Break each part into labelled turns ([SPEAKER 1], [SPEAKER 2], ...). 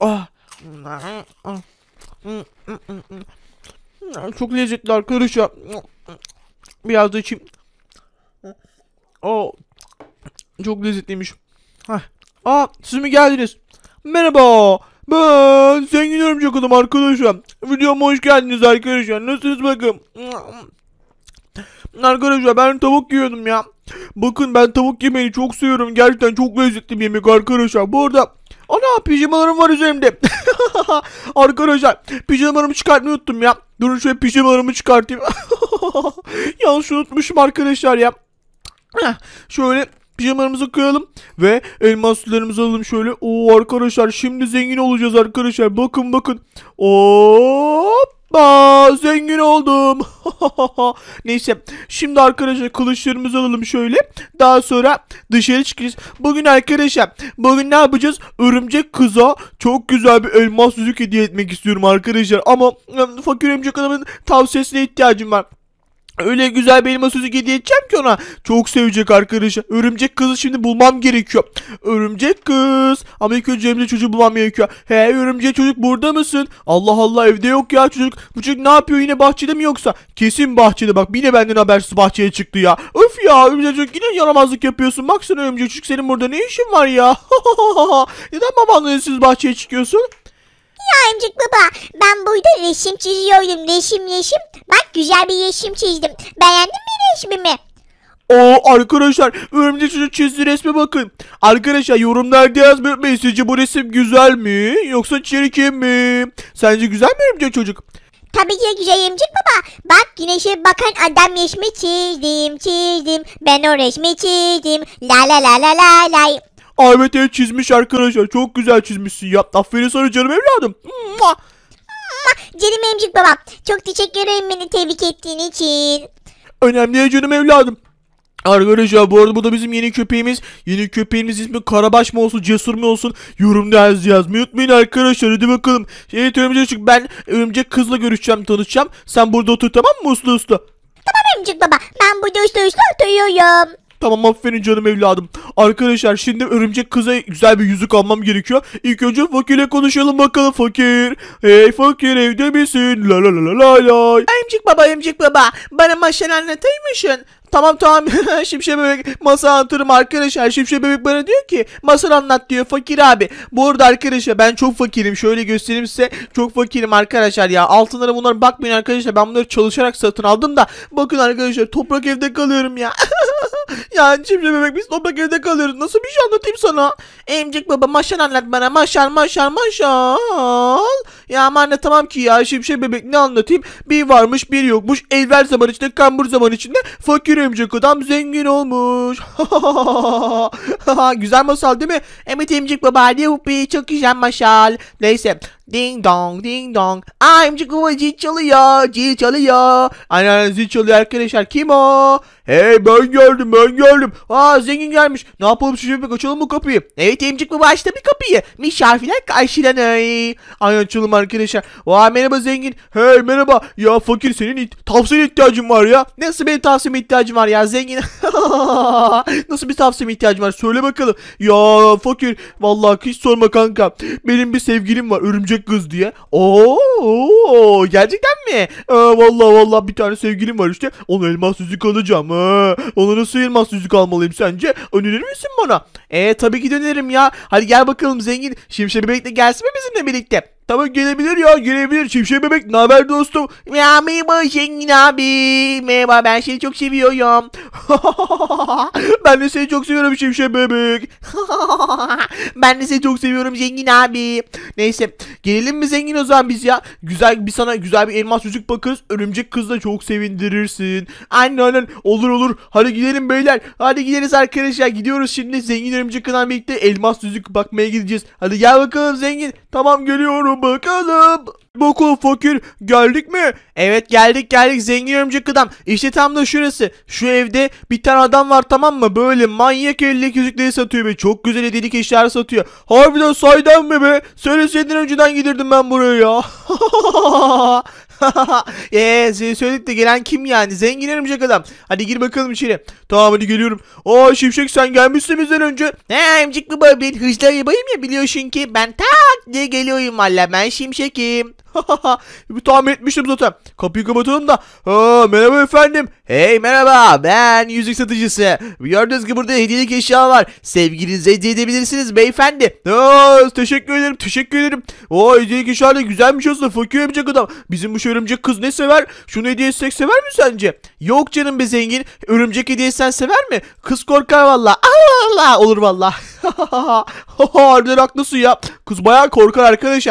[SPEAKER 1] Ah. Çok lezzetli arkadaşlar. Biraz da içeyim. Oh. Çok lezzetliymiş. Heh. Aa ah, siz mi geldiniz? Merhaba. Ben zengin örümcek adam arkadaşlar. Videoma hoş geldiniz arkadaşlar. Nasılsınız bakın. Arkadaşlar ben tavuk yiyordum ya. Bakın ben tavuk yemeğini çok seviyorum. Gerçekten çok lezzetli bir yemek arkadaşlar. Bu arada ana pijamalarım var üzerimde. arkadaşlar pijamalarımı çıkartmayı unuttum ya. Durun şöyle pijamalarımı çıkartayım. Yanlış unutmuşum arkadaşlar ya. şöyle pijamalarımızı koyalım ve elmas sularımızı alalım şöyle. Oo arkadaşlar şimdi zengin olacağız arkadaşlar. Bakın bakın. Hop. Ba zengin oldum. Neyse şimdi arkadaşlar kılıçlarımızı alalım şöyle. Daha sonra dışarı çıkacağız. Bugün arkadaşlar bugün ne yapacağız? Örümcek kıza çok güzel bir elmas yüzük hediye etmek istiyorum arkadaşlar. Ama ıı, fakir örümcek adamın tavsiyesine ihtiyacım var. Öyle güzel bir elma sözü hediye edeceğim ki ona. Çok sevecek arkadaşlar. Örümcek kızı şimdi bulmam gerekiyor. Örümcek kız. Ama ilk önce Emre çocuğu bulmam gerekiyor. He örümcek çocuk burada mısın? Allah Allah evde yok ya çocuk. Bu çocuk ne yapıyor yine bahçede mi yoksa? Kesin bahçede bak yine benden habersiz bahçeye çıktı ya. Öf ya örümcek çocuk yine yaramazlık yapıyorsun. Baksana örümcek çocuk senin burada ne işin var ya? Neden babanla siz bahçeye çıkıyorsun? Ya amcık baba ben burada resim çiziyorum, Resim resim. Bak güzel bir resim çizdim. Beğendin mi resmimi? O arkadaşlar örümcek çocuğun çizdiği resme bakın. Arkadaşlar yorumlarda yazmayı unutmayın. Sizce bu resim güzel mi yoksa çirkin mi? Sence güzel mi örümcek çocuk? Tabii ki güzel emcik baba. Bak güneşe bakan adam resmi çizdim çizdim. Ben o resmi çizdim. La la la la la la. Ahmet el çizmiş arkadaşlar. Çok güzel çizmişsin ya. Aferin sana canım evladım. Mua. Canım emcik baba. Çok teşekkür ederim beni tebrik ettiğin için. Önemli değil canım evladım. Arkadaşlar bu arada bu da bizim yeni köpeğimiz. Yeni köpeğimiz ismi Karabaş mı olsun Cesur mu olsun yorumda yazmayı unutmayın arkadaşlar hadi bakalım. Evet örümcek çocuk ben örümcek kızla görüşeceğim tanışacağım. Sen burada otur tamam mı uslu uslu? Tamam örümcek baba ben burada uslu uslu oturuyorum. Tamam aferin canım evladım. Arkadaşlar şimdi örümcek kıza güzel bir yüzük almam gerekiyor. İlk önce fakirle konuşalım bakalım fakir. Hey fakir evde misin? La la la la la la. Emcik baba emcik baba. Bana maşen anlatır mısın? Tamam tamam Şimşek Bebek masal anlatırım arkadaşlar. Şimşek Bebek bana diyor ki masal anlat diyor fakir abi. Bu arada arkadaşlar ben çok fakirim. Şöyle göstereyim size. Çok fakirim arkadaşlar ya. Altınlara bunlara bakmayın arkadaşlar. Ben bunları çalışarak satın aldım da. Bakın arkadaşlar toprak evde kalıyorum ya. ya Şimşek Bebek biz toprak evde kalıyoruz. Nasıl bir şey anlatayım sana? Emcik baba maşal anlat bana. Maşal maşal maşal. Ya anne tamam ki ya Şimşek Bebek ne anlatayım? Bir varmış bir yokmuş. Elver zaman içinde kambur zaman içinde fakir Örümcek adam zengin olmuş. güzel masal değil mi? Evet Emcik baba. Yuhuppi çok güzel masal. Neyse Ding dong ding dong. Amca kuva zil çalıyor. Zil çalıyor. Aynen zil çalıyor arkadaşlar. Kim o? Hey ben geldim ben geldim. Aa zengin gelmiş. Ne yapalım şu şöpek açalım mı kapıyı? Evet emcik baba açtı bir kapıyı. Misafirler karşılanıyor. Ay açalım arkadaşlar. Vay merhaba zengin. Hey merhaba. Ya fakir senin it tavsiye ihtiyacın var ya. Nasıl benim tavsiyeme ihtiyacım var ya zengin? Nasıl bir tavsiyeme ihtiyacım var? Söyle bakalım. Ya fakir. Vallahi hiç sorma kanka. Benim bir sevgilim var. Örümcek erkek kız diye. Oo, oo gerçekten mi? Ee, vallahi vallahi bir tane sevgilim var işte. Ona elmas yüzük alacağım. Ee, ona nasıl elmas yüzük almalıyım sence? Önerir misin bana? Ee tabii ki dönerim ya. Hadi gel bakalım zengin. Şimşek bebekle gelsin mi bizimle birlikte? Tamam gelebilir ya gelebilir. Şimşek bebek ne haber dostum? Ya merhaba Şengin abi. Merhaba ben seni çok seviyorum. ben de seni çok seviyorum Şimşek bebek. ben de seni çok seviyorum Zengin abi. Neyse gelelim mi Zengin o zaman biz ya. Güzel bir sana güzel bir elmas yüzük bakarız. Örümcek kız da çok sevindirirsin. Aynen aynen olur olur. Hadi gidelim beyler. Hadi gideriz arkadaşlar. Gidiyoruz şimdi Zengin örümcek kızla birlikte elmas yüzük bakmaya gideceğiz. Hadi gel bakalım Zengin. Tamam geliyorum bakalım. Bakın fakir geldik mi? Evet geldik geldik zengin örümcek adam. İşte tam da şurası. Şu evde bir tane adam var tamam mı? Böyle manyak ellik yüzükleri satıyor ve çok güzel hediyelik eşyalar satıyor. Harbiden saydan mı be? Söyleseydin önceden gidirdim ben buraya ya. Eee söyledik de gelen kim yani? Zengin örümcek adam. Hadi gir bakalım içeri. Tamam hadi geliyorum. Aa Şimşek sen gelmişsin bizden önce. He emcik baba ben hızlı arabayım ya biliyorsun ki. Ben tak diye geliyorum valla ben Şimşek'im. Bir tahmin etmiştim zaten. Kapıyı kapatalım da. Ha, merhaba efendim. Hey merhaba ben yüzük satıcısı. Gördüğünüz gibi burada hediyelik eşya var. Sevgilinize hediye edebilirsiniz beyefendi. Ha, teşekkür ederim teşekkür ederim. O hediyelik eşya da güzelmiş aslında. Fakir örümcek adam. Bizim bu şu örümcek kız ne sever? Şunu hediye etsek sever mi sence? Yok canım be zengin. Örümcek hediye sen sever mi? Kız korkar valla. Allah olur valla. Harbiden haklısın ya. Kız bayağı korkar arkadaşım.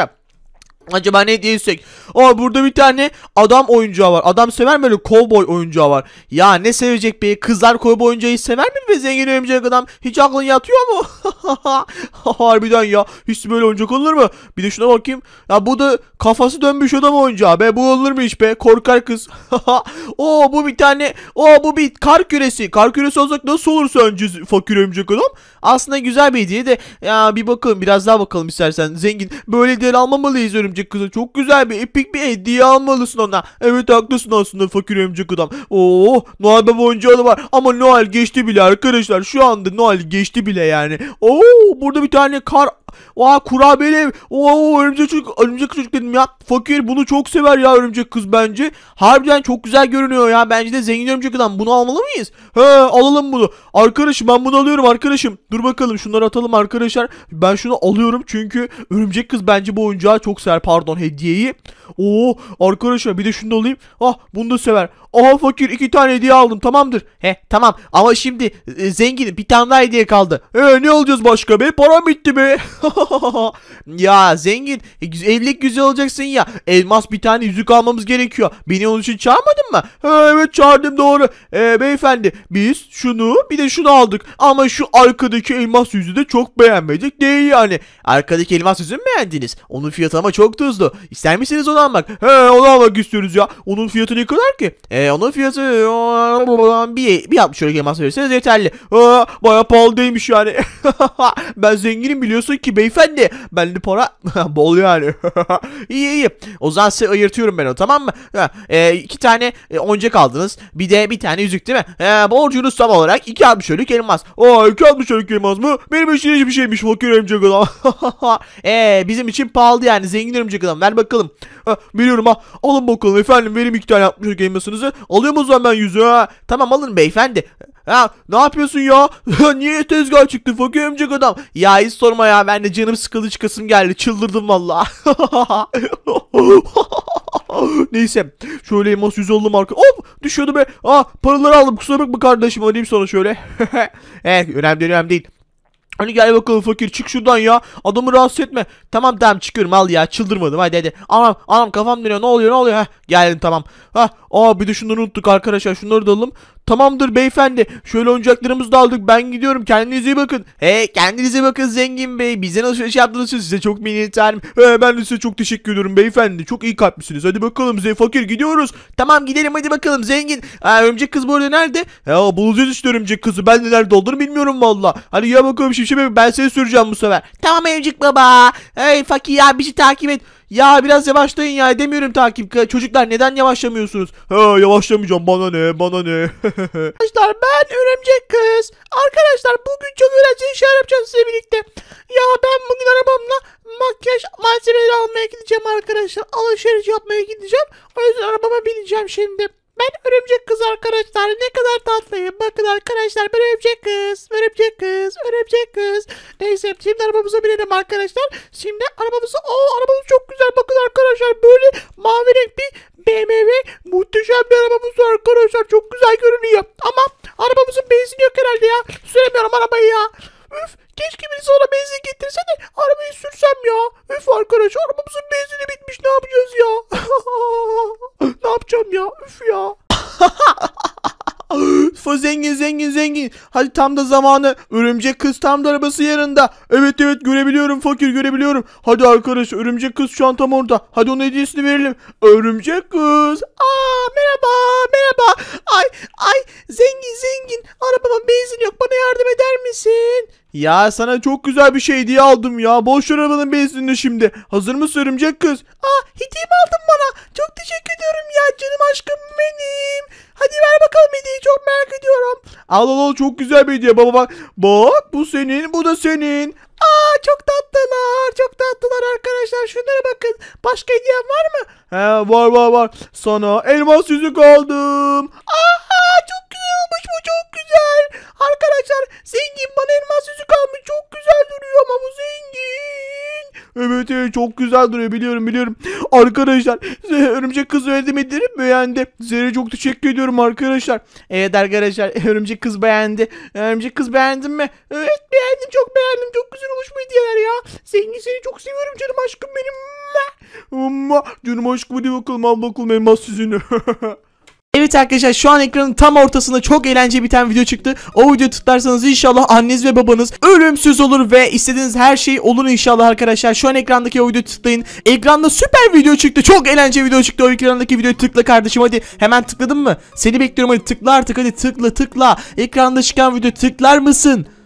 [SPEAKER 1] Acaba ne diyesek? Aa burada bir tane adam oyuncağı var. Adam sever mi böyle cowboy oyuncağı var? Ya ne sevecek be? Kızlar cowboy oyuncağı sever mi be zengin örümcek adam? Hiç aklın yatıyor mu? Harbiden ya. Hiç böyle oyuncak olur mu? Bir de şuna bakayım. Ya bu da kafası dönmüş adam oyuncağı be. Bu olur mu hiç be? Korkar kız. Oo bu bir tane. Oo bu bir kar küresi. Kar küresi olsak nasıl olur sence fakir örümcek adam? Aslında güzel bir hediye de. Ya bir bakalım biraz daha bakalım istersen. Zengin böyle değer almamalıyız örümcek örümcek kıza çok güzel bir epik bir hediye almalısın ona. Evet haklısın aslında fakir örümcek adam. Oo Noel Baba oyuncağı var ama Noel geçti bile arkadaşlar. Şu anda Noel geçti bile yani. Oo burada bir tane kar Aa kurabiyeli. oha örümcek çocuk. Örümcek çocuk dedim ya. Fakir bunu çok sever ya örümcek kız bence. Harbiden çok güzel görünüyor ya. Bence de zengin örümcek adam. Bunu almalı mıyız? He alalım bunu. Arkadaşım ben bunu alıyorum arkadaşım. Dur bakalım şunları atalım arkadaşlar. Ben şunu alıyorum çünkü örümcek kız bence bu oyuncağı çok sever. Pardon hediyeyi. Oo arkadaşlar bir de şunu da alayım. Ah bunu da sever. Aha fakir iki tane hediye aldım tamamdır. He tamam ama şimdi e, zenginim bir tane daha hediye kaldı. E ne alacağız başka be? Param bitti be. ya zengin e, evlilik güzel olacaksın ya. Elmas bir tane yüzük almamız gerekiyor. Beni onun için çağırmadın mı? He, evet çağırdım doğru. E, beyefendi biz şunu bir de şunu aldık. Ama şu arkadaki elmas yüzüğü de çok beğenmedik değil yani. Arkadaki elmas yüzüğü mü beğendiniz? Onun fiyatı ama çok tuzlu. İster misiniz onu onu almak. He onu almak istiyoruz ya. Onun fiyatı ne kadar ki? E onun fiyatı bir, bir 60 lira elmas verirseniz yeterli. Aa, baya pahalı değilmiş yani. ben zenginim biliyorsun ki beyefendi. Ben de para bol yani. İyi iyi. O zaman size ayırtıyorum ben o tamam mı? Ha, e, iki tane e, oyuncak aldınız. Bir de bir tane yüzük değil mi? E, borcunuz tam olarak iki 60 liralık gelmez. Aa iki 60 liralık gelmez mı? Benim için hiçbir şeymiş fakir örümcek adam. e, bizim için pahalı yani zengin örümcek adam. Ver bakalım. Ha, biliyorum ha. Alın bakalım efendim verim iki tane yapmış gamersınızı. alıyorum o zaman ben yüzü ha? Tamam alın beyefendi. Ha ne yapıyorsun ya? Niye tezgah çıktı fakir emcek adam? Ya hiç sorma ya ben de canım sıkıldı çıkasım geldi çıldırdım valla. Neyse şöyle mas yüzü aldım arka. Hop düşüyordu be. Ah paraları aldım kusura bakma kardeşim ödeyeyim sonra şöyle. evet eh, önemli önemli değil. Hani gel bakalım fakir çık şuradan ya. Adamı rahatsız etme. Tamam tamam çıkıyorum al ya çıldırmadım hadi hadi. Anam anam kafam dönüyor ne oluyor ne oluyor. Heh, geldim tamam. Heh, aa bir de şunları unuttuk arkadaşlar şunları da alalım. Tamamdır beyefendi. Şöyle oyuncaklarımızı da aldık. Ben gidiyorum. Kendinize iyi bakın. He kendinize bakın zengin bey. Bize nasıl alışveriş yaptığınız için size çok minnettarım. He ben de size çok teşekkür ediyorum beyefendi. Çok iyi kalplisiniz. Hadi bakalım zey fakir gidiyoruz. Tamam gidelim hadi bakalım zengin. Ha, örümcek kız bu arada nerede? Ya bulacağız işte örümcek kızı. Ben de nerede olduğunu bilmiyorum valla. Hadi ya bakalım şimşek bebek ben seni süreceğim bu sefer. Tamam örümcek baba. Hey fakir abi bizi takip et. Ya biraz yavaşlayın ya demiyorum takip. Çocuklar neden yavaşlamıyorsunuz? Ha yavaşlamayacağım bana ne bana ne. Arkadaşlar ben
[SPEAKER 2] örümcek kız. Arkadaşlar bugün çok öğrenci şeyler yapacağız sizinle. birlikte. Ya ben bugün arabamla makyaj malzemeleri almaya gideceğim arkadaşlar. Alışveriş yapmaya gideceğim. O yüzden arabama bineceğim şimdi. Ben örümcek kız arkadaşlar. Ne kadar tatlıyım. Bakın arkadaşlar ben örümcek kız. Örümcek kız. Örümcek kız. Neyse şimdi arabamıza binelim arkadaşlar. Şimdi arabamızı. Aa arabamız çok güzel. Bakın arkadaşlar böyle mavi renk bir BMW. Muhteşem bir arabamız var arkadaşlar. Çok güzel görünüyor. Ama arabamızın benzin yok herhalde ya. Süremiyorum arabayı ya. Üf keşke birisi ona benzin getirse de arabayı sürsem ya. Üf arkadaş arabamızın benzini bitmiş ne yapacağız ya. ya üf ya.
[SPEAKER 1] Fo zengin zengin zengin. Hadi tam da zamanı. Örümcek kız tam da arabası yanında. Evet evet görebiliyorum fakir görebiliyorum. Hadi arkadaş örümcek kız şu an tam orada. Hadi onun hediyesini verelim. Örümcek kız. Aa merhaba merhaba. Ay ay zengin zengin.
[SPEAKER 2] Arabama benzin yok bana yardım eder misin?
[SPEAKER 1] Ya sana çok güzel bir şey hediye aldım ya. Boş ver arabanın benzinini şimdi. Hazır mısın örümcek kız? Aa
[SPEAKER 2] ah, hediyemi aldın bana. Çok teşekkür ediyorum ya canım aşkım benim.
[SPEAKER 1] Hadi ver bakalım hediyeyi çok
[SPEAKER 2] merak ediyorum.
[SPEAKER 1] Al al al çok güzel bir hediye baba bak. Bak bu senin bu da senin. Aa çok tatlılar çok tatlılar arkadaşlar şunlara bakın başka hediyem var mı? He var var var sana elmas yüzük aldım. Aha çok
[SPEAKER 2] kalmış bu çok güzel. Arkadaşlar zengin bana elmas yüzük almış çok güzel duruyor ama bu zengin.
[SPEAKER 1] Evet evet çok güzel duruyor biliyorum biliyorum. Arkadaşlar örümcek kız öğrendim ederim beğendi. Sizlere çok teşekkür ediyorum arkadaşlar. Evet arkadaşlar örümcek kız beğendi. Örümcek kız beğendin mi? Evet beğendim çok beğendim çok güzel olmuş bu hediyeler ya. Zengin
[SPEAKER 2] seni çok seviyorum canım aşkım benim.
[SPEAKER 1] Canım aşkım hadi bakalım al bakalım elmas yüzünü. Evet arkadaşlar şu an ekranın tam ortasında çok eğlence biten video çıktı. O video tutarsanız inşallah anneniz ve babanız ölümsüz olur ve istediğiniz her şey olur inşallah arkadaşlar. Şu an ekrandaki o videoyu tıklayın. Ekranda süper video çıktı. Çok eğlence video çıktı. O ekrandaki videoyu tıkla kardeşim hadi. Hemen tıkladın mı? Seni bekliyorum hadi tıkla artık hadi tıkla tıkla. Ekranda çıkan video tıklar mısın?